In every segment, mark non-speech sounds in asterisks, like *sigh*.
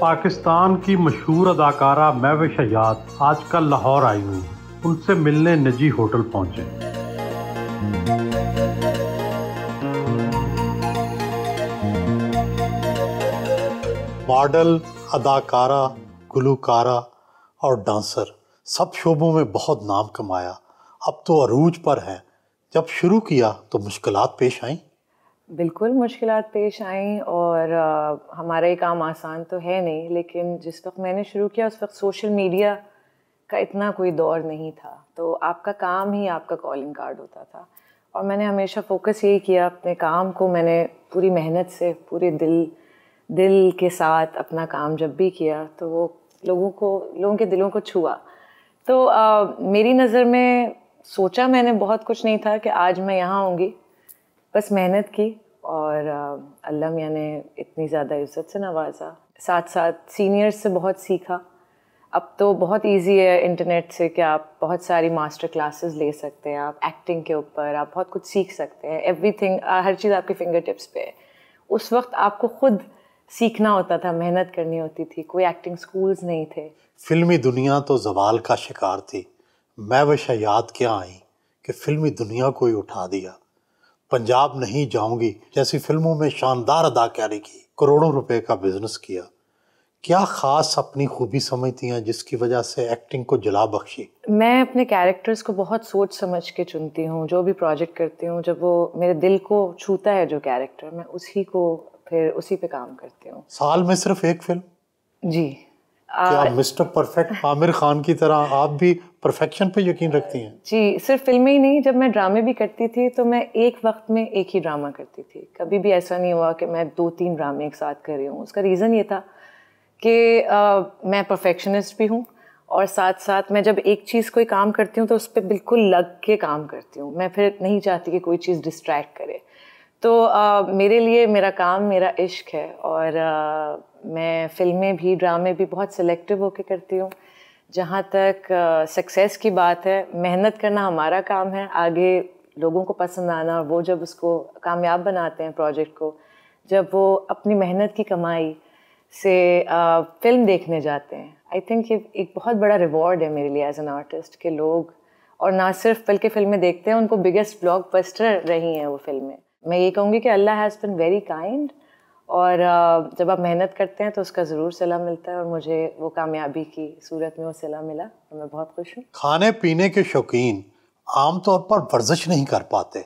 पाकिस्तान की मशहूर अदाकारा शजात आज आजकल लाहौर आई हुई उनसे मिलने निजी होटल पहुंचे मॉडल अदाकारा गुलकारा और डांसर सब शोबों में बहुत नाम कमाया अब तो अरूज पर हैं जब शुरू किया तो मुश्किलात पेश आईं बिल्कुल मुश्किल पेश आई और आ, हमारा ये काम आसान तो है नहीं लेकिन जिस वक्त मैंने शुरू किया उस वक्त सोशल मीडिया का इतना कोई दौर नहीं था तो आपका काम ही आपका कॉलिंग कार्ड होता था और मैंने हमेशा फोकस यही किया अपने काम को मैंने पूरी मेहनत से पूरे दिल दिल के साथ अपना काम जब भी किया तो वो लोगों को लोगों के दिलों को छुआ तो आ, मेरी नज़र में सोचा मैंने बहुत कुछ नहीं था कि आज मैं यहाँ आऊँगी बस मेहनत की और अल्लाह मियाँ ने इतनी ज़्यादा इज़्ज़त से नवाजा साथ साथ सीनियर्स से बहुत सीखा अब तो बहुत इजी है इंटरनेट से कि आप बहुत सारी मास्टर क्लासेस ले सकते हैं आप एक्टिंग के ऊपर आप बहुत कुछ सीख सकते हैं एवरीथिंग हर चीज़ आपके फिंगर टिप्स पे है उस वक्त आपको खुद सीखना होता था मेहनत करनी होती थी कोई एक्टिंग स्कूल्स नहीं थे फिल्मी दुनिया तो जवाल का शिकार थी मैं वह याद क्या आई कि फिल्मी दुनिया को ही उठा दिया पंजाब नहीं जाऊंगी जैसी फिल्मों में शानदार अदाकारी की करोड़ों रुपए का बिजनेस किया क्या खास अपनी खूबी समझती हैं जिसकी वजह से एक्टिंग को जला बख्शी मैं अपने कैरेक्टर्स को बहुत सोच समझ के चुनती हूँ जो भी प्रोजेक्ट करती हूँ जब वो मेरे दिल को छूता है जो कैरेक्टर मैं उसी को फिर उसी पे काम करती हूँ साल में सिर्फ एक film ji mister perfect Aamir Khan की तरह आप भी परफेक्शन पे यकीन रखती हैं जी सिर्फ फिल्में ही नहीं जब मैं ड्रामे भी करती थी तो मैं एक वक्त में एक ही ड्रामा करती थी कभी भी ऐसा नहीं हुआ कि मैं दो तीन ड्रामे एक साथ कर रही हूँ उसका रीज़न ये था कि आ, मैं परफेक्शनिस्ट भी हूँ और साथ साथ मैं जब एक चीज़ कोई काम करती हूँ तो उस पर बिल्कुल लग के काम करती हूँ मैं फिर नहीं चाहती कि कोई चीज़ डिस्ट्रैक्ट करे तो आ, मेरे लिए मेरा काम मेरा इश्क है और आ, मैं फिल्में भी ड्रामे भी बहुत सिलेक्टिव होके करती हूँ जहाँ तक सक्सेस की बात है मेहनत करना हमारा काम है आगे लोगों को पसंद आना और वो जब उसको कामयाब बनाते हैं प्रोजेक्ट को जब वो अपनी मेहनत की कमाई से आ, फिल्म देखने जाते हैं आई थिंक ये एक बहुत बड़ा रिवॉर्ड है मेरे लिए एज एन आर्टिस्ट के लोग और ना सिर्फ बल्कि फिल्में देखते हैं उनको बिगेस्ट ब्लॉक रही हैं वो फिल्में मैं ये कहूँगी कि Allah has been very kind और जब आप मेहनत करते हैं तो उसका ज़रूर सिला मिलता है और मुझे वो कामयाबी की सूरत में वो सलाह मिला और मैं बहुत खुश हूँ खाने पीने के शौकीन आमतौर पर वर्जिश नहीं कर पाते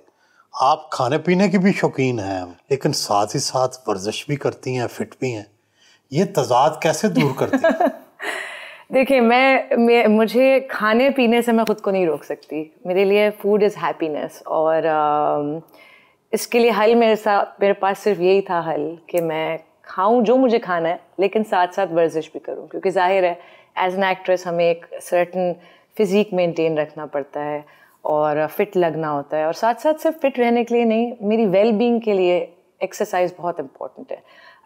आप खाने पीने की भी शौकीन हैं लेकिन साथ ही साथ वर्जिश भी करती हैं फिट भी हैं ये तजाद कैसे दूर करती हैं *laughs* देखिए मैं, मैं मुझे खाने पीने से मैं खुद को नहीं रोक सकती मेरे लिए फूड इज़ हैप्पीनेस और आ, इसके लिए हल मेरे साथ मेरे पास सिर्फ यही था हल कि मैं खाऊं जो मुझे खाना है लेकिन साथ साथ वर्जिश भी करूं क्योंकि जाहिर है एज एन एक्ट्रेस हमें एक सर्टन फिज़ीक मेंटेन रखना पड़ता है और फिट लगना होता है और साथ साथ सिर्फ फिट रहने के लिए नहीं मेरी वेल बींग के लिए एक्सरसाइज बहुत इम्पॉर्टेंट है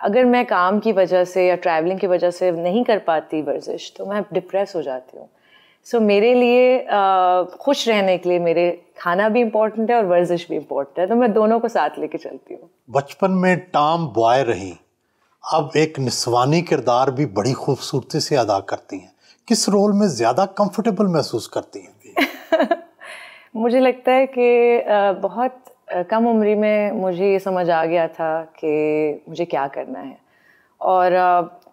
अगर मैं काम की वजह से या ट्रैवलिंग की वजह से नहीं कर पाती वर्जिश तो मैं डिप्रेस हो जाती हूँ सो so, मेरे लिए आ, खुश रहने के लिए मेरे खाना भी इम्पोर्टेंट है और वर्जिश भी इम्पोर्टेंट है तो मैं दोनों को साथ लेके चलती हूँ बचपन में टाम बॉय रही अब एक निस्वानी किरदार भी बड़ी खूबसूरती से अदा करती हैं किस रोल में ज़्यादा कंफर्टेबल महसूस करती हैं *laughs* मुझे लगता है कि बहुत कम उम्री में मुझे ये समझ आ गया था कि मुझे क्या करना है और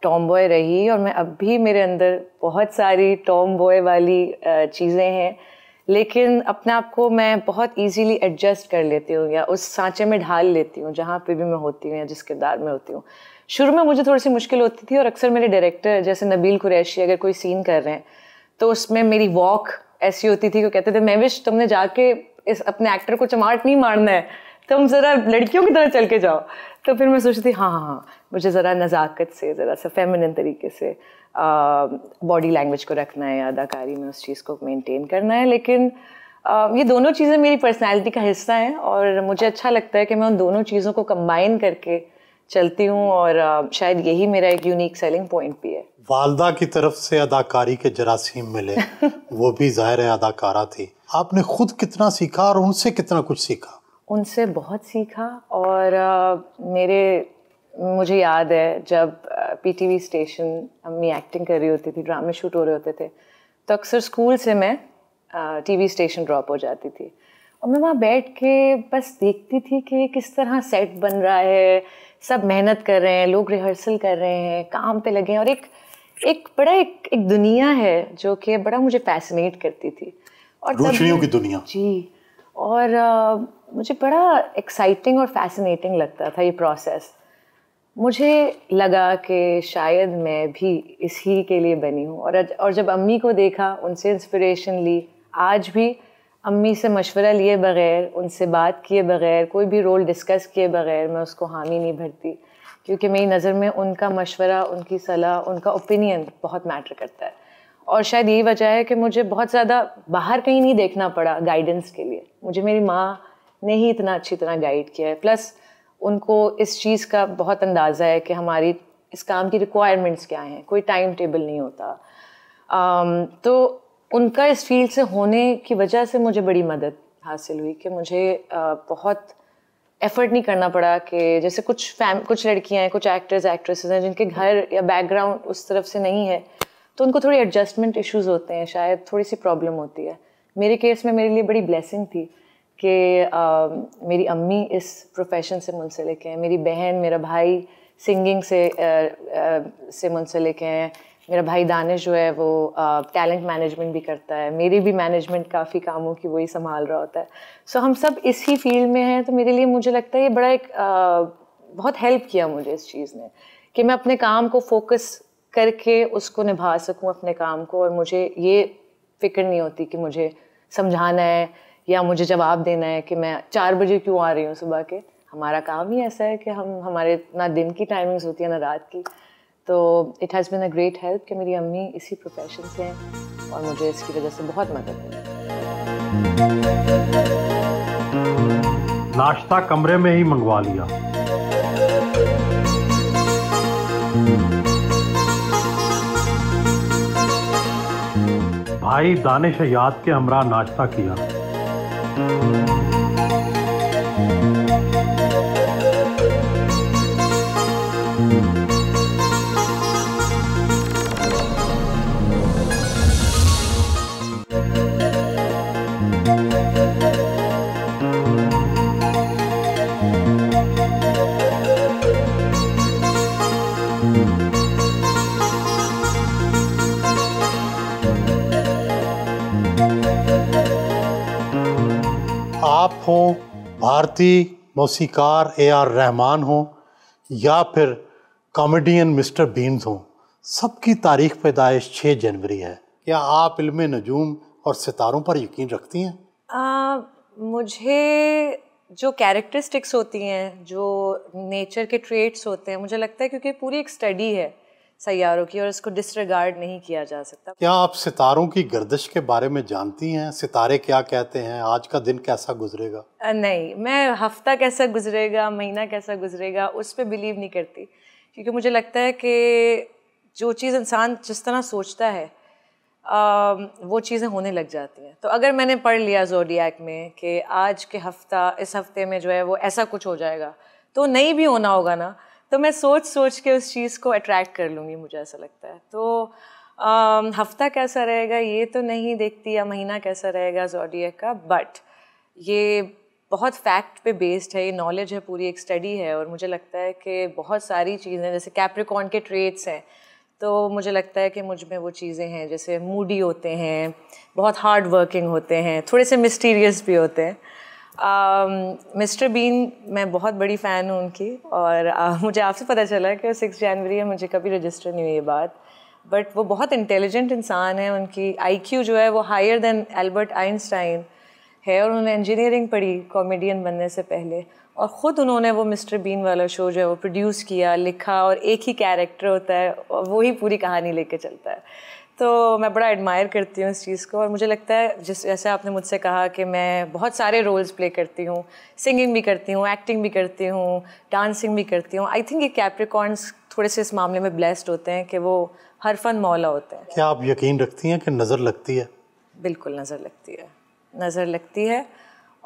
टॉम बॉय रही और मैं अब भी मेरे अंदर बहुत सारी टॉम बॉय वाली चीज़ें हैं लेकिन अपने आप को मैं बहुत इजीली एडजस्ट कर लेती हूँ या उस सांचे में ढाल लेती हूँ जहाँ पे भी मैं होती हूँ या जिस किरदार में होती हूँ शुरू में मुझे थोड़ी सी मुश्किल होती थी और अक्सर मेरे डायरेक्टर जैसे नबील कुरैशी अगर कोई सीन कर रहे हैं तो उसमें मेरी वॉक ऐसी होती थी वो कहते थे मैं विश तुमने जाके इस अपने एक्टर को चमाट नहीं मारना है तुम ज़रा लड़कियों की तरह चल के जाओ तो फिर मैं सोचती थी हाँ हाँ हाँ मुझे ज़रा नज़ाकत से ज़रा सा फेमिनिन तरीके से बॉडी लैंग्वेज को रखना है अदाकारी में उस चीज़ को मेनटेन करना है लेकिन आ, ये दोनों चीज़ें मेरी पर्सनैलिटी का हिस्सा हैं और मुझे अच्छा लगता है कि मैं उन दोनों चीज़ों को कंबाइन करके चलती हूँ और शायद यही मेरा एक यूनिक सेलिंग पॉइंट भी है वालदा की तरफ से अदाकारी के जरासीम मिले *laughs* वो भी ज़ाहिर है अदाकारा थी आपने खुद कितना सीखा और उनसे कितना कुछ सीखा उनसे बहुत सीखा और uh, मेरे मुझे याद है जब पीटीवी स्टेशन अम्मी एक्टिंग कर रही होती थी ड्रामे शूट हो रहे होते थे तो अक्सर स्कूल से मैं टीवी स्टेशन ड्रॉप हो जाती थी और मैं वहाँ बैठ के बस देखती थी कि किस तरह सेट बन रहा है सब मेहनत कर रहे हैं लोग रिहर्सल कर रहे हैं काम पे लगे हैं और एक एक बड़ा एक एक दुनिया है जो कि बड़ा मुझे फैसिनेट करती थी और की दुनिया जी और मुझे बड़ा एक्साइटिंग और फैसिनेटिंग लगता था ये प्रोसेस मुझे लगा कि शायद मैं भी इस ही के लिए बनी हूँ और और जब अम्मी को देखा उनसे इंस्पिरेशन ली आज भी अम्मी से मशवरा लिए बगैर उनसे बात किए बगैर कोई भी रोल डिस्कस किए बगैर मैं उसको हामी नहीं भरती क्योंकि मेरी नज़र में उनका मशवरा उनकी सलाह उनका ओपिनियन बहुत मैटर करता है और शायद यही वजह है कि मुझे बहुत ज़्यादा बाहर कहीं नहीं देखना पड़ा गाइडेंस के लिए मुझे मेरी माँ ने ही इतना अच्छी तरह गाइड किया है प्लस उनको इस चीज़ का बहुत अंदाज़ा है कि हमारी इस काम की रिक्वायरमेंट्स क्या हैं कोई टाइम टेबल नहीं होता um, तो उनका इस फील्ड से होने की वजह से मुझे बड़ी मदद हासिल हुई कि मुझे बहुत एफर्ट नहीं करना पड़ा कि जैसे कुछ फैम कुछ लड़कियां हैं कुछ एक्टर्स एक्ट्रेसेस हैं जिनके घर या बैकग्राउंड उस तरफ से नहीं है तो उनको थोड़ी एडजस्टमेंट इश्यूज होते हैं शायद थोड़ी सी प्रॉब्लम होती है मेरे केस में मेरे लिए बड़ी ब्लेसिंग थी कि मेरी अम्मी इस प्रोफेशन से मुंसलिक हैं मेरी बहन मेरा भाई सिंगिंग से से मुंसलिक हैं मेरा भाई दानिश जो है वो टैलेंट मैनेजमेंट भी करता है मेरी भी मैनेजमेंट काफ़ी कामों की वही संभाल रहा होता है सो so, हम सब इसी फील्ड में हैं तो मेरे लिए मुझे लगता है ये बड़ा एक बहुत हेल्प किया मुझे इस चीज़ ने कि मैं अपने काम को फोकस करके उसको निभा सकूं अपने काम को और मुझे ये फिक्र नहीं होती कि मुझे समझाना है या मुझे जवाब देना है कि मैं चार बजे क्यों आ रही हूँ सुबह के हमारा काम ही ऐसा है कि हम हमारे ना दिन की टाइमिंग्स होती है ना रात की तो it has been a great help कि मेरी अम्मी इसी प्रोफेशन से हैं और मुझे इसकी वजह से बहुत मदद मिली नाश्ता कमरे में ही मंगवा लिया भाई दानिश याद के हमरा नाश्ता किया Música भारतीय मौसीकार ए आर रहमान हों या फिर कॉमेडियन मिस्टर बीन्स हों सबकी तारीख पैदाइश छः जनवरी है क्या आप इल्म नजूम और सितारों पर यकीन रखती हैं आ, मुझे जो कैरेक्टरिस्टिक्स होती हैं जो नेचर के ट्रेट्स होते हैं मुझे लगता है क्योंकि पूरी एक स्टडी है सैारों की और इसको डिसरिगार्ड नहीं किया जा सकता क्या आप सितारों की गर्दिश के बारे में जानती हैं सितारे क्या कहते हैं आज का दिन कैसा गुजरेगा नहीं मैं हफ्ता कैसा गुजरेगा महीना कैसा गुजरेगा उस पर बिलीव नहीं करती क्योंकि मुझे लगता है कि जो चीज़ इंसान जिस तरह सोचता है आ, वो चीज़ें होने लग जाती हैं तो अगर मैंने पढ़ लिया जोडियाक में कि आज के हफ्ता इस हफ्ते में जो है वो ऐसा कुछ हो जाएगा तो नहीं भी होना होगा ना तो मैं सोच सोच के उस चीज़ को अट्रैक्ट कर लूँगी मुझे ऐसा लगता है तो आ, हफ्ता कैसा रहेगा ये तो नहीं देखती या महीना कैसा रहेगा जोडिया का बट ये बहुत फैक्ट पे बेस्ड है ये नॉलेज है पूरी एक स्टडी है और मुझे लगता है कि बहुत सारी चीज़ें जैसे कैप्रिकॉन के ट्रेट्स हैं तो मुझे लगता है कि मुझ में वो चीज़ें हैं जैसे मूडी होते हैं बहुत हार्ड वर्किंग होते हैं थोड़े से मिस्टीरियस भी होते हैं मिस्टर um, बीन मैं बहुत बड़ी फ़ैन हूँ उनकी और uh, *laughs* मुझे आपसे पता चला कि सिक्स जनवरी है मुझे कभी रजिस्टर नहीं हुई ये बात बट वो बहुत इंटेलिजेंट इंसान है उनकी आईक्यू जो है वो हायर देन एल्बर्ट आइंस्टाइन है और उन्होंने इंजीनियरिंग पढ़ी कॉमेडियन बनने से पहले और ख़ुद उन्होंने वो मिस्टर बीन वाला शो जो है वो प्रोड्यूस किया लिखा और एक ही कैरेक्टर होता है और वो ही पूरी कहानी लेके चलता है तो मैं बड़ा एडमायर करती हूँ इस चीज़ को और मुझे लगता है जिस जैसे आपने मुझसे कहा कि मैं बहुत सारे रोल्स प्ले करती हूँ सिंगिंग भी करती हूँ एक्टिंग भी करती हूँ डांसिंग भी करती हूँ आई थिंक ये कैप्रिकॉन्स थोड़े से इस मामले में ब्लेस्ड होते हैं कि वो हर फन मौला होते हैं क्या आप यकीन रखती हैं कि नज़र लगती है बिल्कुल नज़र लगती है नज़र लगती है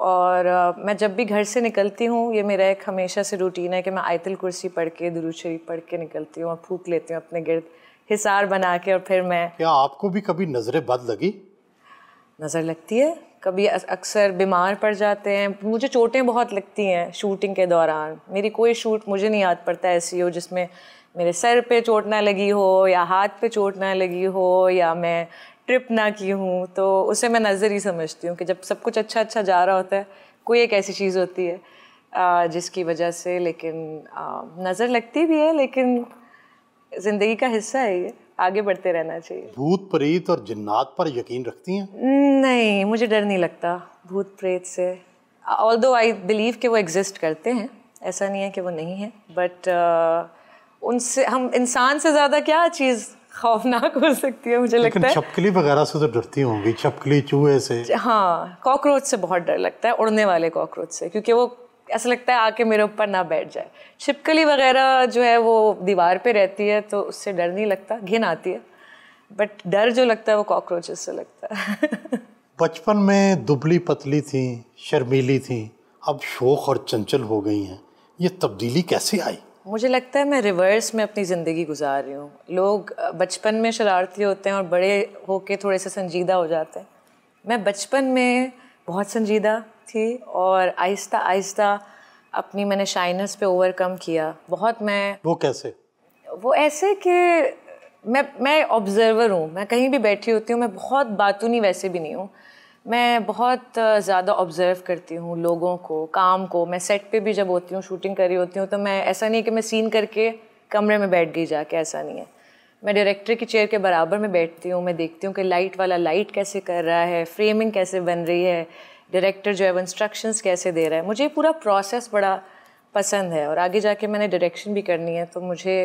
और मैं जब भी घर से निकलती हूँ ये मेरा एक हमेशा से रूटीन है कि मैं आयतल कुर्सी पढ़ के दुरू शरीफ पढ़ के निकलती हूँ और फूक लेती हूँ अपने गिरद हिसार बना के और फिर मैं क्या आपको भी कभी नज़रें बद लगी नज़र लगती है कभी अक्सर बीमार पड़ जाते हैं मुझे चोटें बहुत लगती हैं शूटिंग के दौरान मेरी कोई शूट मुझे नहीं याद पड़ता ऐसी हो जिसमें मेरे सर पे चोट ना लगी हो या हाथ पे चोट ना लगी हो या मैं ट्रिप ना की हूँ तो उसे मैं नज़र ही समझती हूँ कि जब सब कुछ अच्छा अच्छा जा रहा होता है कोई एक ऐसी चीज़ होती है जिसकी वजह से लेकिन नज़र लगती भी है लेकिन ज़िंदगी का हिस्सा है ये आगे बढ़ते रहना चाहिए भूत प्रेत और जिन्नात पर यकीन रखती हैं नहीं मुझे डर नहीं लगता भूत प्रेत से ऑल दो आई बिलीव कि वो एग्जिस्ट करते हैं ऐसा नहीं है कि वो नहीं है बट उनसे हम इंसान से ज़्यादा क्या चीज़ खौफनाक हो सकती है मुझे लगता है छपकली वगैरह से तो डरती होंगी छपकली चूहे से हाँ कॉकरोच से बहुत डर लगता है उड़ने वाले कॉकरोच से क्योंकि वो ऐसा लगता है आके मेरे ऊपर ना बैठ जाए छिपकली वगैरह जो है वो दीवार पे रहती है तो उससे डर नहीं लगता घिन आती है बट डर जो लगता है वो कॉकरोचेस से लगता है बचपन में दुबली पतली थी शर्मीली थी अब शोख और चंचल हो गई हैं ये तब्दीली कैसे आई मुझे लगता है मैं रिवर्स में अपनी ज़िंदगी गुजार रही हूँ लोग बचपन में शरारती होते हैं और बड़े होके थोड़े से संजीदा हो जाते हैं मैं बचपन में बहुत संजीदा थी और आहिस्ता आहिस्ता अपनी मैंने शाइनेस पे ओवरकम किया बहुत मैं वो कैसे वो ऐसे कि मैं मैं ऑब्जर्वर हूँ मैं कहीं भी बैठी होती हूँ मैं बहुत बातूनी वैसे भी नहीं हूँ मैं बहुत ज़्यादा ऑब्ज़र्व करती हूँ लोगों को काम को मैं सेट पे भी जब होती हूँ शूटिंग कर रही होती हूँ तो मैं ऐसा नहीं है कि मैं सीन करके कमरे में बैठ गई जाके ऐसा नहीं है मैं डायरेक्टर की चेयर के बराबर में बैठती हूँ मैं देखती हूँ कि लाइट वाला लाइट कैसे कर रहा है फ्रेमिंग कैसे बन रही है डायरेक्टर जो है वो इंस्ट्रक्शन कैसे दे रहा है मुझे पूरा प्रोसेस बड़ा पसंद है और आगे जाके मैंने डायरेक्शन भी करनी है तो मुझे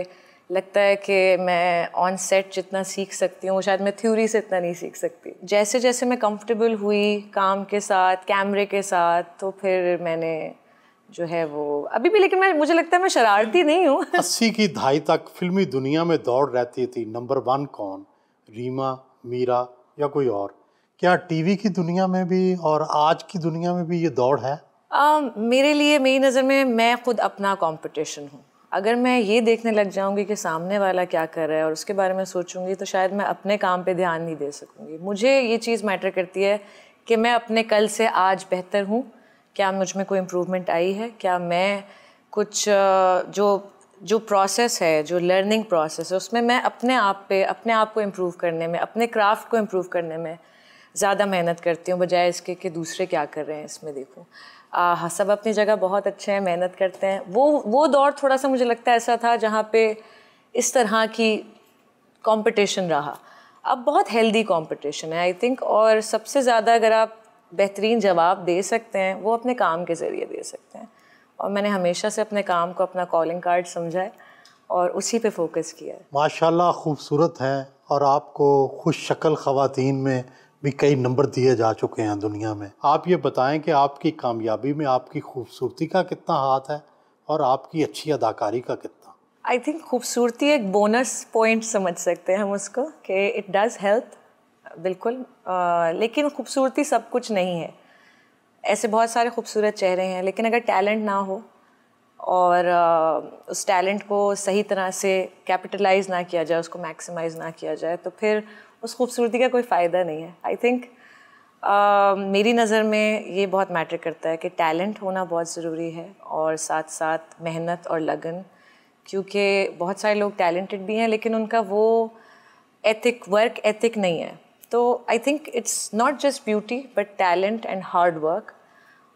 लगता है कि मैं ऑन सेट जितना सीख सकती हूँ शायद मैं थ्योरी से इतना नहीं सीख सकती जैसे जैसे मैं कंफर्टेबल हुई काम के साथ कैमरे के साथ तो फिर मैंने जो है वो अभी भी लेकिन मैं मुझे लगता है मैं शरारती नहीं हूँ *laughs* अस्सी की ढाई तक फिल्मी दुनिया में दौड़ रहती थी नंबर वन कौन रीमा मीरा या कोई और क्या टीवी की दुनिया में भी और आज की दुनिया में भी ये दौड़ है आ, मेरे लिए मेरी नज़र में मैं खुद अपना कंपटीशन हूँ अगर मैं ये देखने लग जाऊंगी कि सामने वाला क्या कर रहा है और उसके बारे में सोचूंगी तो शायद मैं अपने काम पे ध्यान नहीं दे सकूंगी मुझे ये चीज़ मैटर करती है कि मैं अपने कल से आज बेहतर हूँ क्या मुझ में कोई इम्प्रूवमेंट आई है क्या मैं कुछ जो जो प्रोसेस है जो लर्निंग प्रोसेस है उसमें मैं अपने आप पे अपने आप को इम्प्रूव करने में अपने क्राफ्ट को इम्प्रूव करने में ज़्यादा मेहनत करती हूँ बजाय इसके कि दूसरे क्या कर रहे हैं इसमें देखूँ आ, सब अपनी जगह बहुत अच्छे हैं मेहनत करते हैं वो वो दौर थोड़ा सा मुझे लगता है ऐसा था जहाँ पे इस तरह की कंपटीशन रहा अब बहुत हेल्दी कंपटीशन है आई थिंक और सबसे ज़्यादा अगर आप बेहतरीन जवाब दे सकते हैं वो अपने काम के ज़रिए दे सकते हैं और मैंने हमेशा से अपने काम को अपना कॉलिंग कार्ड समझा है और उसी पे फोकस किया है माशाल्लाह खूबसूरत हैं और आपको खुश शक्ल ख़वातीन में भी कई नंबर दिए जा चुके हैं दुनिया में आप ये बताएं कि आपकी कामयाबी में आपकी खूबसूरती का कितना हाथ है और आपकी अच्छी अदाकारी का कितना आई थिंक खूबसूरती एक बोनस पॉइंट समझ सकते हैं हम उसको कि इट डज़ हेल्प बिल्कुल आ, लेकिन खूबसूरती सब कुछ नहीं है ऐसे बहुत सारे खूबसूरत चेहरे हैं लेकिन अगर टैलेंट ना हो और आ, उस टैलेंट को सही तरह से कैपिटलाइज ना किया जाए उसको मैक्सिमाइज ना किया जाए तो फिर उस खूबसूरती का कोई फ़ायदा नहीं है आई थिंक uh, मेरी नज़र में ये बहुत मैटर करता है कि टैलेंट होना बहुत ज़रूरी है और साथ साथ मेहनत और लगन क्योंकि बहुत सारे लोग टैलेंटेड भी हैं लेकिन उनका वो एथिक वर्क एथिक नहीं है तो I think it's not just beauty but talent and hard work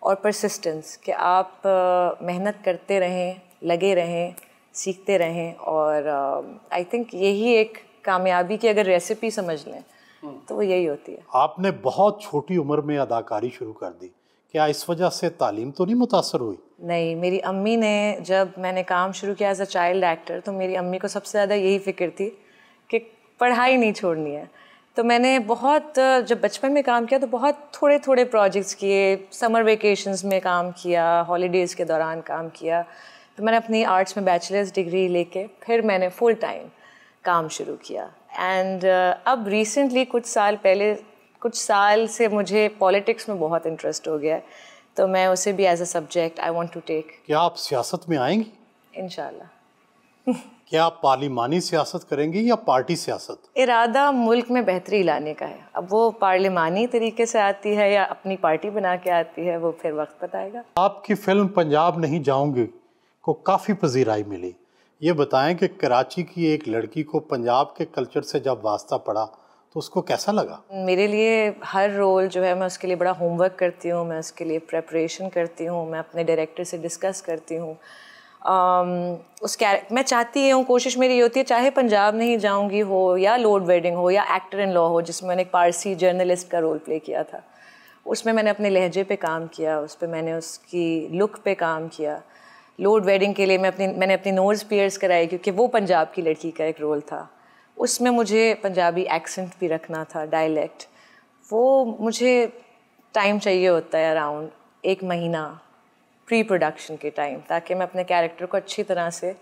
और परसिस्टेंस कि आप uh, मेहनत करते रहें लगे रहें सीखते रहें और आई uh, थिंक यही एक कामयाबी की अगर रेसिपी समझ लें हम्म। तो वो यही होती है आपने बहुत छोटी उम्र में अदाकारी शुरू कर दी क्या इस वजह से तालीम तो नहीं मुतासर हुई नहीं मेरी अम्मी ने जब मैंने काम शुरू किया एज अ चाइल्ड एक्टर तो मेरी अम्मी को सबसे ज़्यादा यही फिक्र थी कि पढ़ाई नहीं छोड़नी है तो मैंने बहुत जब बचपन में काम किया तो बहुत थोड़े थोड़े प्रोजेक्ट्स किए समर वेकेशंस में काम किया हॉलीडेज़ के दौरान काम किया तो मैंने अपनी आर्ट्स में बैचलर्स डिग्री लेके फिर मैंने फुल टाइम काम शुरू किया एंड uh, अब रिसेंटली कुछ साल पहले कुछ साल से मुझे पॉलिटिक्स में बहुत इंटरेस्ट हो गया है तो मैं उसे भी as a subject I want to take क्या आप सियासत में आएंगी इनशाला क्या आप पार्लिमानी सियासत करेंगी या पार्टी सियासत इरादा मुल्क में बेहतरी लाने का है अब वो पार्लिमानी तरीके से आती है या अपनी पार्टी बना के आती है वो फिर वक्त बताएगा आपकी फिल्म पंजाब नहीं जाऊंगी को काफ़ी पजीराई मिली ये बताएं कि कराची की एक लड़की को पंजाब के कल्चर से जब वास्ता पड़ा तो उसको कैसा लगा मेरे लिए हर रोल जो है मैं उसके लिए बड़ा होमवर्क करती हूँ मैं उसके लिए प्रेपरेशन करती हूँ मैं अपने डायरेक्टर से डिस्कस करती हूँ उस कैरेक्ट मैं चाहती हूँ कोशिश मेरी ये होती है चाहे पंजाब नहीं जाऊँगी हो या लोड वेडिंग हो या एक्टर इन लॉ हो जिसमें मैंने एक पारसी जर्नलिस्ट का रोल प्ले किया था उसमें मैंने अपने लहजे पे काम किया उस पर मैंने उसकी लुक पे काम किया लोड वेडिंग के लिए मैं अपनी मैंने अपनी नोज़ पियर्स कराई क्योंकि वो पंजाब की लड़की का एक रोल था उसमें मुझे पंजाबी एक्सेंट भी रखना था डायलैक्ट वो मुझे टाइम चाहिए होता है अराउंड एक महीना प्री प्रोडक्शन के टाइम ताकि मैं अपने कैरेक्टर को अच्छी तरह से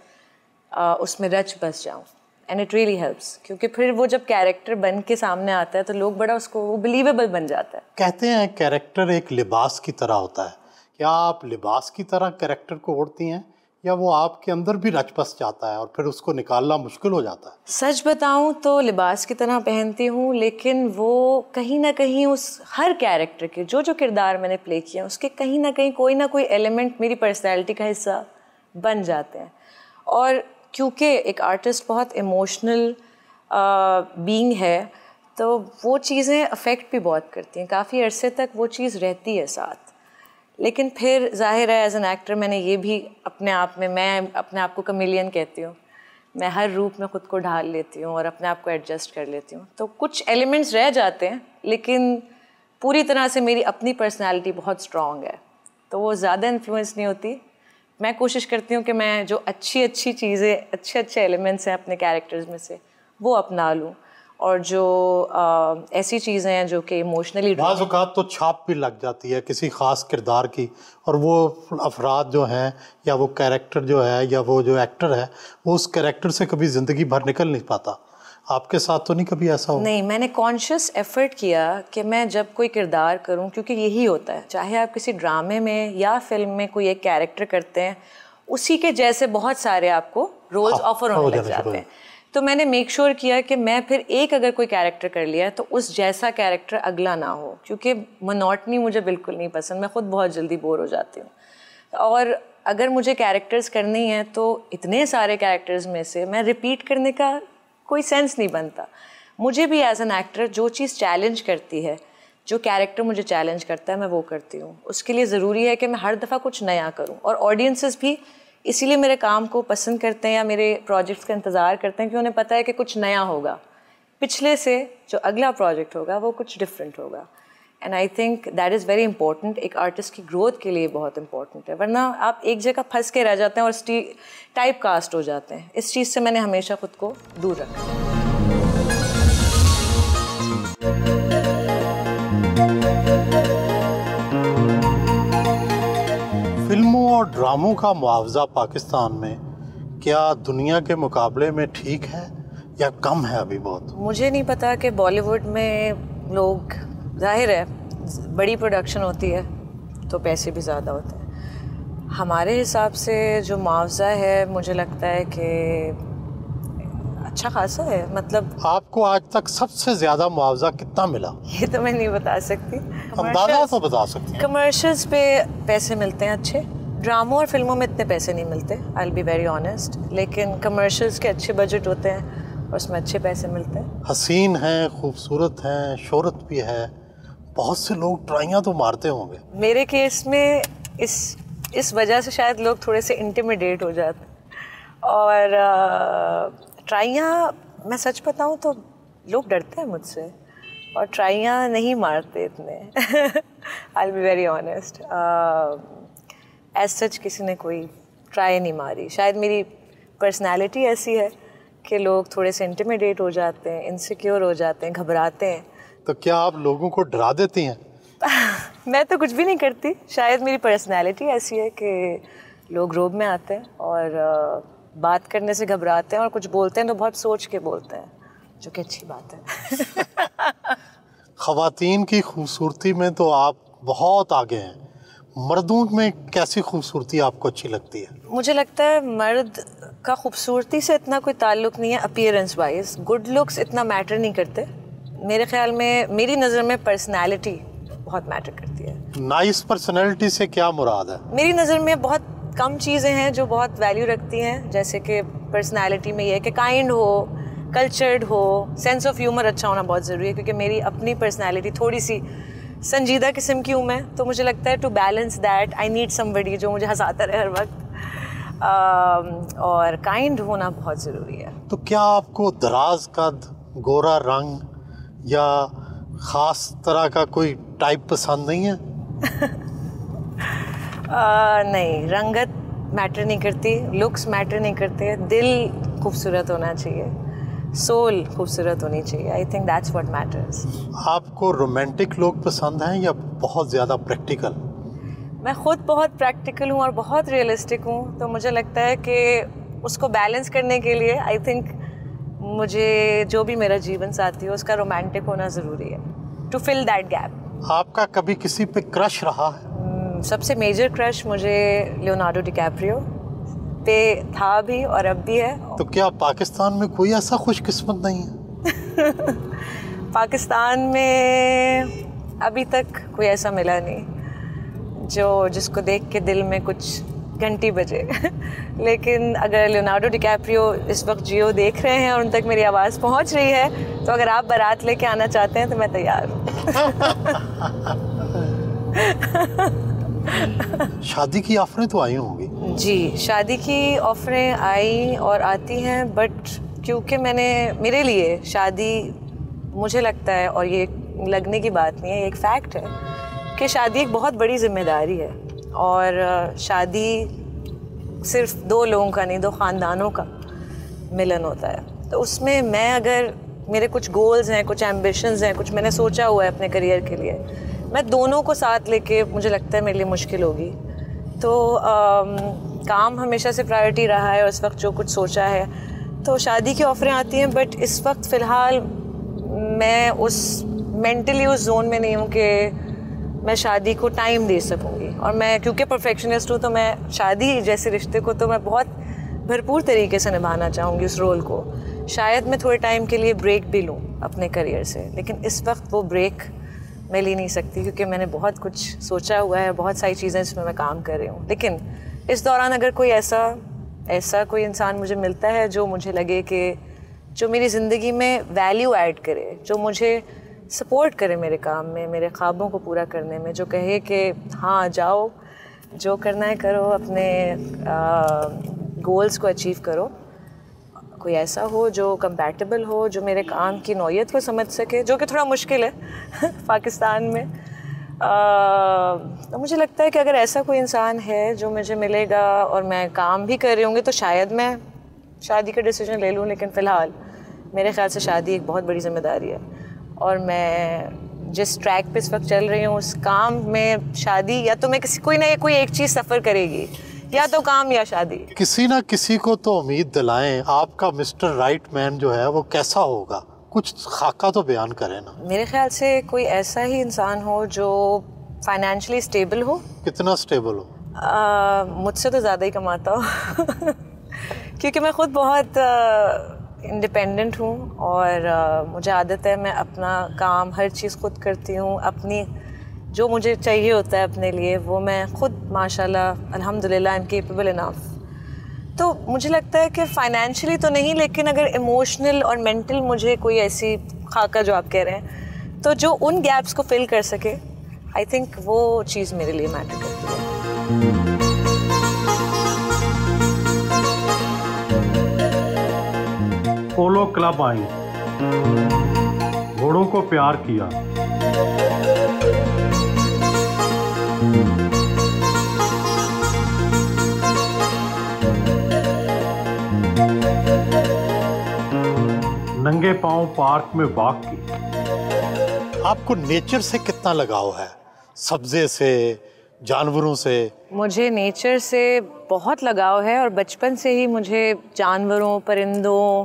आ, उसमें रच बस जाऊँ एंड इट रियली हेल्प्स क्योंकि फिर वो जब कैरेक्टर बन के सामने आता है तो लोग बड़ा उसको वो बिलीवेबल बन जाता है कहते हैं कैरेक्टर एक लिबास की तरह होता है क्या आप लिबास की तरह करेक्टर को ओढ़ती हैं या वो आपके अंदर भी रच बस जाता है और फिर उसको निकालना मुश्किल हो जाता है सच बताऊं तो लिबास की तरह पहनती हूँ लेकिन वो कहीं ना कहीं उस हर कैरेक्टर के जो जो किरदार मैंने प्ले किया उसके कहीं ना कहीं कोई ना कोई एलिमेंट मेरी पर्सनैलिटी का हिस्सा बन जाते हैं और क्योंकि एक आर्टिस्ट बहुत इमोशनल बींग है तो वो चीज़ें अफेक्ट भी बहुत करती हैं काफ़ी अरसे तक वो चीज़ रहती है साथ लेकिन फिर जाहिर है एज एन एक्टर मैंने ये भी अपने आप में मैं अपने आप को कमेलियन कहती हूँ मैं हर रूप में खुद को ढाल लेती हूँ और अपने आप को एडजस्ट कर लेती हूँ तो कुछ एलिमेंट्स रह जाते हैं लेकिन पूरी तरह से मेरी अपनी पर्सनैलिटी बहुत स्ट्रॉन्ग है तो वो ज़्यादा इन्फ्लुएंस नहीं होती मैं कोशिश करती हूँ कि मैं जो अच्छी अच्छी चीज़ें अच्छे अच्छे एलिमेंट्स हैं अपने कैरेक्टर्स में से वो अपना लूँ और जो आ, ऐसी चीज़ें हैं जो कि इमोशनली बाज़ात तो छाप भी लग जाती है किसी ख़ास किरदार की और वो अफराद जो हैं या वो कैरेक्टर जो है या वो जो एक्टर है वो उस कैरेक्टर से कभी ज़िंदगी भर निकल नहीं पाता आपके साथ तो नहीं कभी ऐसा हो नहीं मैंने कॉन्शियस एफर्ट किया कि मैं जब कोई किरदार करूं क्योंकि यही होता है चाहे आप किसी ड्रामे में या फिल्म में कोई एक कैरेक्टर करते हैं उसी के जैसे बहुत सारे आपको रोल्स ऑफर हाँ, होने लग जाते हैं तो मैंने मेक श्योर sure किया कि मैं फिर एक अगर कोई कैरेक्टर कर लिया तो उस जैसा कैरेक्टर अगला ना हो क्योंकि मनोटनी मुझे बिल्कुल नहीं पसंद मैं ख़ुद बहुत जल्दी बोर हो जाती हूँ और अगर मुझे कैरेक्टर्स करनी हैं तो इतने सारे कैरेक्टर्स में से मैं रिपीट करने का कोई सेंस नहीं बनता मुझे भी एज एन एक्टर जो चीज़ चैलेंज करती है जो कैरेक्टर मुझे चैलेंज करता है मैं वो करती हूँ उसके लिए ज़रूरी है कि मैं हर दफ़ा कुछ नया करूँ और ऑडियंसेस भी इसीलिए मेरे काम को पसंद करते हैं या मेरे प्रोजेक्ट्स का इंतज़ार करते हैं कि उन्हें पता है कि कुछ नया होगा पिछले से जो अगला प्रोजेक्ट होगा वो कुछ डिफरेंट होगा and I think that is very important एक आर्टिस्ट की ग्रोथ के लिए बहुत इंपॉर्टेंट है वरना आप एक जगह फंस के रह जाते हैं और टाइप कास्ट हो जाते हैं इस चीज़ से मैंने हमेशा खुद को दूर रखा और ड्रामों का मुआवजा पाकिस्तान में क्या दुनिया के मुकाबले में ठीक है या कम है अभी बहुत मुझे नहीं पता कि बॉलीवुड में लोग जाहिर है बड़ी प्रोडक्शन होती है तो पैसे भी ज़्यादा होते हैं हमारे हिसाब से जो मुआवजा है मुझे लगता है कि अच्छा खासा है मतलब आपको आज तक सबसे ज़्यादा मुआवजा कितना मिला ये तो मैं नहीं बता सकती तो बता सकती कमर्शल्स पे पैसे मिलते हैं अच्छे ड्रामों और फिल्मों में इतने पैसे नहीं मिलते आई बी वेरी ऑनेस्ट लेकिन कमर्शल्स के अच्छे बजट होते हैं और उसमें अच्छे पैसे मिलते हैं हसीन हैं खूबसूरत हैं शोहरत भी है बहुत से लोग ट्राइयाँ तो मारते होंगे मेरे केस में इस इस वजह से शायद लोग थोड़े से इंटिमिडेट हो जाते और ट्राइयाँ मैं सच बताऊँ तो लोग डरते हैं मुझसे और ट्राइयाँ नहीं मारते इतने I be very honest as such किसी ने कोई ट्राई नहीं मारी शायद मेरी पर्सनैलिटी ऐसी है कि लोग थोड़े से इंटिमिडेट हो जाते हैं इनसिक्योर हो जाते हैं घबराते हैं तो क्या आप लोगों को डरा देती हैं *laughs* मैं तो कुछ भी नहीं करती शायद मेरी पर्सनैलिटी ऐसी है कि लोग रोब में आते हैं और बात करने से घबराते हैं और कुछ बोलते हैं तो बहुत सोच के बोलते हैं जो कि अच्छी बात है *laughs* ख़वातीन की खूबसूरती में तो आप बहुत आगे हैं मर्दों में कैसी खूबसूरती आपको अच्छी लगती है मुझे लगता है मर्द का खूबसूरती से इतना कोई ताल्लुक नहीं है अपियरेंस वाइज गुड लुक्स इतना मैटर नहीं करते मेरे ख्याल में मेरी नज़र में पर्सनैलिटी बहुत मैटर करती है नाइस पर्सनैलिटी से क्या मुराद है मेरी नज़र में बहुत कम चीज़ें हैं जो बहुत वैल्यू रखती हैं जैसे कि पर्सनैलिटी में ये कि काइंड हो कल्चर्ड हो सेंस ऑफ ह्यूमर अच्छा होना बहुत ज़रूरी है क्योंकि मेरी अपनी पर्सनैलिटी थोड़ी सी संजीदा किस्म की हूँ मैं तो मुझे लगता है to balance that I need somebody जो मुझे हंसाता रहे हर वक्त और काइंड होना बहुत ज़रूरी है तो क्या आपको दराज कद गोरा रंग या ख़ास तरह का कोई टाइप पसंद नहीं है *laughs* नहीं रंगत मैटर नहीं करती लुक्स मैटर नहीं करते दिल खूबसूरत होना चाहिए सोल खूबसूरत होनी चाहिए I think that's what matters आपको रोमांटिक लोग पसंद हैं या बहुत ज़्यादा प्रैक्टिकल मैं खुद बहुत प्रैक्टिकल हूँ और बहुत रियलिस्टिक हूँ तो मुझे लगता है कि उसको बैलेंस करने के लिए आई थिंक मुझे जो भी मेरा जीवन साथी हो उसका रोमांटिक होना ज़रूरी है टू फिल दैट गैप आपका कभी किसी पे क्रश रहा है hmm, सबसे मेजर क्रश मुझे लियोनार्डो डिकैप्रियो पे था भी और अब भी है तो क्या पाकिस्तान में कोई ऐसा खुशकिस्मत नहीं है *laughs* पाकिस्तान में अभी तक कोई ऐसा मिला नहीं जो जिसको देख के दिल में कुछ घंटी बजे *laughs* लेकिन अगर लियोनार्डो डिकैप्रियो इस वक्त जियो देख रहे हैं और उन तक मेरी आवाज़ पहुंच रही है तो अगर आप बारात लेके आना चाहते हैं तो मैं तैयार हूँ *laughs* शादी की ऑफरें तो आई होंगी जी शादी की ऑफरें आई और आती हैं बट क्योंकि मैंने मेरे लिए शादी मुझे लगता है और ये लगने की बात नहीं है ये एक फैक्ट है कि शादी एक बहुत बड़ी जिम्मेदारी है और शादी सिर्फ दो लोगों का नहीं दो ख़ानदानों का मिलन होता है तो उसमें मैं अगर मेरे कुछ गोल्स हैं कुछ एम्बिशंस हैं कुछ मैंने सोचा हुआ है अपने करियर के लिए मैं दोनों को साथ लेके मुझे लगता है मेरे लिए मुश्किल होगी तो um, काम हमेशा से प्रायोरिटी रहा है उस वक्त जो कुछ सोचा है तो शादी की ऑफ़रें आती हैं बट इस वक्त फ़िलहाल मैं उस मेंटली उस जोन में नहीं हूँ कि मैं शादी को टाइम दे सकूँगी और मैं क्योंकि परफेक्शनिस्ट हूँ तो मैं शादी जैसे रिश्ते को तो मैं बहुत भरपूर तरीके से निभाना चाहूँगी उस रोल को शायद मैं थोड़े टाइम के लिए ब्रेक भी लूँ अपने करियर से लेकिन इस वक्त वो ब्रेक मैं ले नहीं सकती क्योंकि मैंने बहुत कुछ सोचा हुआ है बहुत सारी चीज़ें इसमें मैं काम कर रही हूँ लेकिन इस दौरान अगर कोई ऐसा ऐसा कोई इंसान मुझे मिलता है जो मुझे लगे कि जो मेरी ज़िंदगी में वैल्यू ऐड करे जो मुझे सपोर्ट करे मेरे काम में मेरे ख्वाबों को पूरा करने में जो कहे कि हाँ जाओ जो करना है करो अपने गोल्स को अचीव करो कोई ऐसा हो जो कंपैटिबल हो जो मेरे काम की नौीयत को समझ सके जो कि थोड़ा मुश्किल है *laughs* पाकिस्तान में आ, तो मुझे लगता है कि अगर ऐसा कोई इंसान है जो मुझे मिलेगा और मैं काम भी कर रही होंगी तो शायद मैं शादी का डिसीजन ले लूँ लेकिन फ़िलहाल मेरे ख्याल से शादी एक बहुत बड़ी जिम्मेदारी है और मैं जिस ट्रैक पे इस वक्त चल रही हूँ उस काम में शादी या तो मैं किसी कोई ना कोई एक चीज़ सफ़र करेगी या तो काम या शादी किसी ना किसी को तो उम्मीद दिलाएं आपका मिस्टर राइट मैन जो है वो कैसा होगा कुछ खाका तो बयान करें ना मेरे ख्याल से कोई ऐसा ही इंसान हो जो फाइनेंशियली स्टेबल हो कितना स्टेबल हो मुझसे तो ज़्यादा ही कमाता हूँ *laughs* क्योंकि मैं खुद बहुत इंडिपेंडेंट हूँ और आ, मुझे आदत है मैं अपना काम हर चीज़ खुद करती हूँ अपनी जो मुझे चाहिए होता है अपने लिए वो मैं ख़ुद माशाल्लाह अल्हम्दुलिल्लाह आई एम केपेबल इनाफ़ तो मुझे लगता है कि फ़ाइनेंशली तो नहीं लेकिन अगर इमोशनल और मेंटल मुझे कोई ऐसी खाका जो आप कह रहे हैं तो जो उन गैप्स को फिल कर सके आई थिंक वो चीज़ मेरे लिए मैटर करती है पोलो क्लब आई घोड़ों को प्यार किया नंगे पांव पार्क में वॉक की आपको नेचर से कितना लगाव है सब्जे से जानवरों से मुझे नेचर से बहुत लगाव है और बचपन से ही मुझे जानवरों परिंदों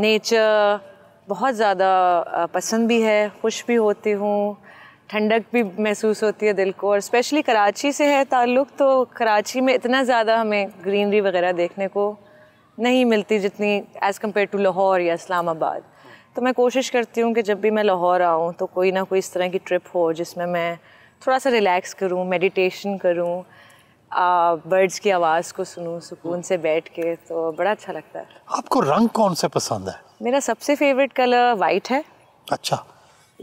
नेचर बहुत ज़्यादा पसंद भी है खुश भी होती हूँ ठंडक भी महसूस होती है दिल को और स्पेशली कराची से है ताल्लुक़ तो कराची में इतना ज़्यादा हमें ग्रीनरी वगैरह देखने को नहीं मिलती जितनी एज़ कम्पेयर टू लाहौर या इस्लामाबाद तो मैं कोशिश करती हूँ कि जब भी मैं लाहौर आऊँ तो कोई ना कोई इस तरह की ट्रिप हो जिसमें मैं थोड़ा सा रिलैक्स करूँ मेडिटेशन करूँ बर्ड्स की आवाज़ को सुनूँ सुकून से बैठ के तो बड़ा अच्छा लगता है आपको रंग कौन से पसंद है मेरा सबसे फेवरेट कलर वाइट है अच्छा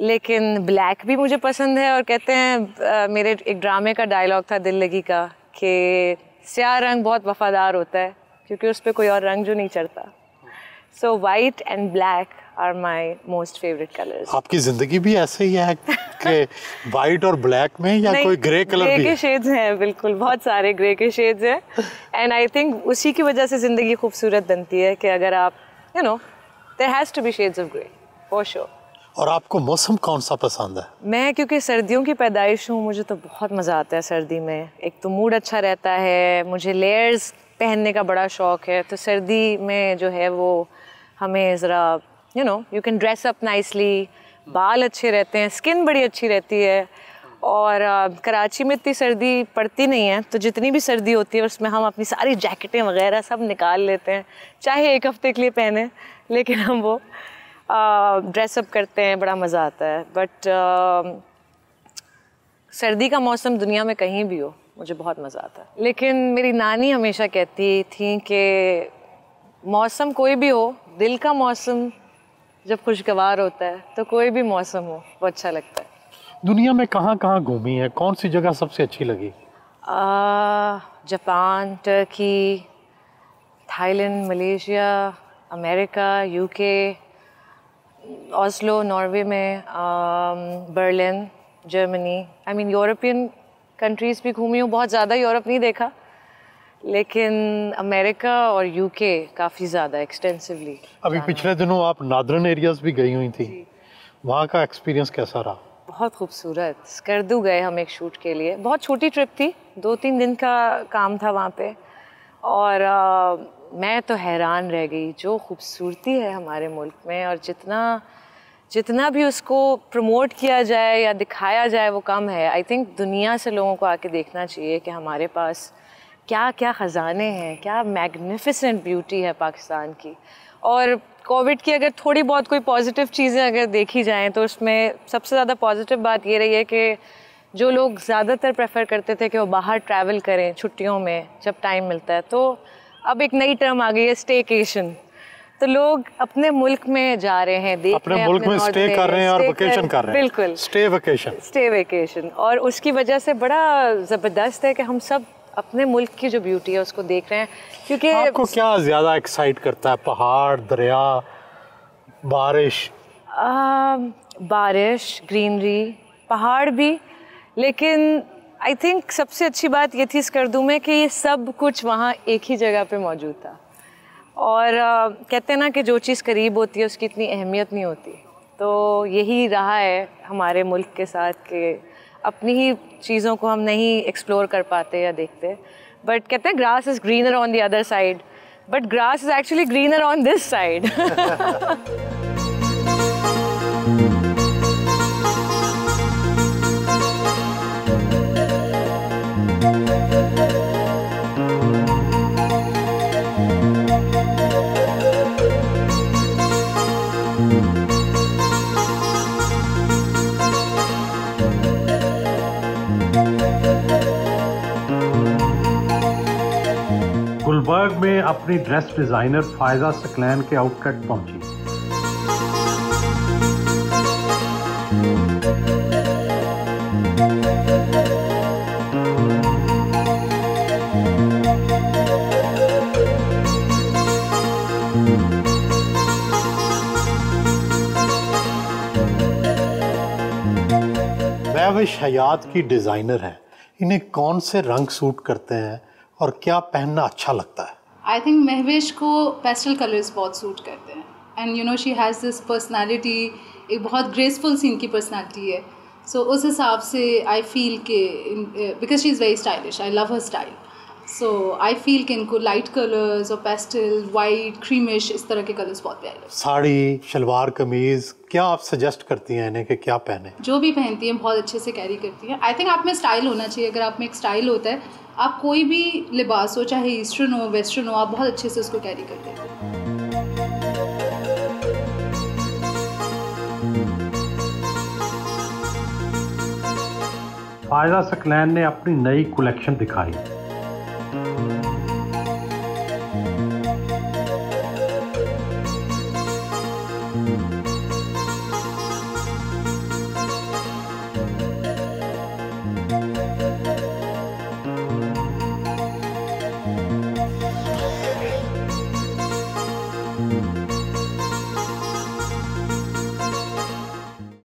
लेकिन ब्लैक भी मुझे पसंद है और कहते हैं मेरे एक ड्रामे का डायलॉग था दिल लगी का कि स्या रंग बहुत वफादार होता है क्योंकि उस पर कोई और रंग जो नहीं चढ़ता so white and black are my most favourite colour आपकी जिंदगी भी ऐसे ही है कि वाइट और ब्लैक में या नहीं, कोई ग्रे कलर ग्रे के शेड्स हैं बिल्कुल बहुत सारे ग्रे के शेड्स हैं एंड आई थिंक उसी की वजह से ज़िंदगी खूबसूरत बनती है कि अगर आप you know there has to be shades of grey for sure और आपको मौसम कौन सा पसंद है मैं क्योंकि सर्दियों की पैदाइश हूँ मुझे तो बहुत मज़ा आता है सर्दी में एक तो मूड अच्छा रहता है मुझे लेयर्स पहनने का बड़ा शौक है तो सर्दी में जो है वो हमें ज़रा you know you can dress up nicely बाल अच्छे रहते हैं स्किन बड़ी अच्छी रहती है और आ, कराची में इतनी सर्दी पड़ती नहीं है तो जितनी भी सर्दी होती है उसमें हम अपनी सारी जैकेटें वगैरह सब निकाल लेते हैं चाहे एक हफ़्ते के लिए पहने लेकिन हम वो ड्रेसअप करते हैं बड़ा मज़ा आता है बट सर्दी का मौसम दुनिया में कहीं भी हो मुझे बहुत मज़ा आता है लेकिन मेरी नानी हमेशा कहती थी कि मौसम कोई भी हो दिल का मौसम जब खुशगवार होता है तो कोई भी मौसम हो वो अच्छा लगता है दुनिया में कहाँ कहाँ घूमी है कौन सी जगह सबसे अच्छी लगी Japan Turkey Thailand Malaysia America UK Oslo Norway में Berlin Germany I mean European countries भी घूमी हूँ बहुत ज़्यादा यूरोप नहीं देखा लेकिन अमेरिका और यूके काफ़ी ज़्यादा एक्सटेंसिवली अभी पिछले दिनों आप नादरन एरियाज भी गई हुई थी वहाँ का एक्सपीरियंस कैसा रहा बहुत खूबसूरत स्कर्दू गए हम एक शूट के लिए बहुत छोटी ट्रिप थी दो तीन दिन का काम था वहाँ पे और आ, मैं तो हैरान रह गई जो खूबसूरती है हमारे मुल्क में और जितना जितना भी उसको प्रमोट किया जाए या दिखाया जाए वो कम है आई थिंक दुनिया से लोगों को आके देखना चाहिए कि हमारे पास क्या क्या ख़जाने हैं क्या मैग्निफिसेंट ब्यूटी है पाकिस्तान की और कोविड की अगर थोड़ी बहुत कोई पॉजिटिव चीज़ें अगर देखी जाएँ तो उसमें सबसे ज़्यादा पॉजिटिव बात ये रही है कि जो लोग ज़्यादातर प्रेफर करते थे कि वो बाहर ट्रैवल करें छुट्टियों में जब टाइम मिलता है तो अब एक नई टर्म आ गई है स्टेकेशन तो लोग अपने मुल्क में जा रहे हैं देख अपने मुल्क में स्टे कर रहे हैं और वेकेशन कर रहे हैं बिल्कुल स्टे वेकेशन स्टे वेकेशन और उसकी वजह से बड़ा ज़बरदस्त है कि हम सब अपने मुल्क की जो ब्यूटी है उसको देख रहे हैं क्योंकि आपको क्या ज़्यादा एक्साइट करता है पहाड़ दरिया बारिश आ, बारिश ग्रीनरी पहाड़ भी लेकिन आई थिंक सबसे अच्छी बात ये थी इस दूँ मैं कि ये सब कुछ वहाँ एक ही जगह पे मौजूद था और कहते हैं ना कि जो चीज़ करीब होती है उसकी इतनी अहमियत नहीं होती तो यही रहा है हमारे मुल्क के साथ कि अपनी ही चीज़ों को हम नहीं एक्सप्लोर कर पाते या देखते बट कहते हैं grass is greener on the other side but grass is actually greener on this side अपनी ड्रेस डिज़ाइनर फायजा सकलैन के आउटलेट पहुंची महविश हयात की डिज़ाइनर हैं इन्हें कौन से रंग सूट करते हैं और क्या पहनना अच्छा लगता है आई थिंक महवेश को पेस्टल कलर्स बहुत सूट करते हैं and you know she has this personality एक बहुत ग्रेसफुल सीन की पर्सनैलिटी है सो so, उस हिसाब से आई फील के because she is very stylish I love her style so I feel कि इनको लाइट कलर्स और पेस्टल वाइट क्रीमिश इस तरह के कलर्स बहुत प्यारे साड़ी शलवार कमीज क्या आप सजेस्ट करती हैं इन्हें कि क्या पहने जो भी पहनती हैं बहुत अच्छे से कैरी करती हैं आई थिंक आप में स्टाइल होना चाहिए अगर आप में एक स्टाइल होता है आप कोई भी लिबास हो चाहे ईस्टर्न हो वेस्टर्न हो आप बहुत अच्छे से उसको कैरी करते हैं फायदा सकलैन ने अपनी नई कलेक्शन दिखाई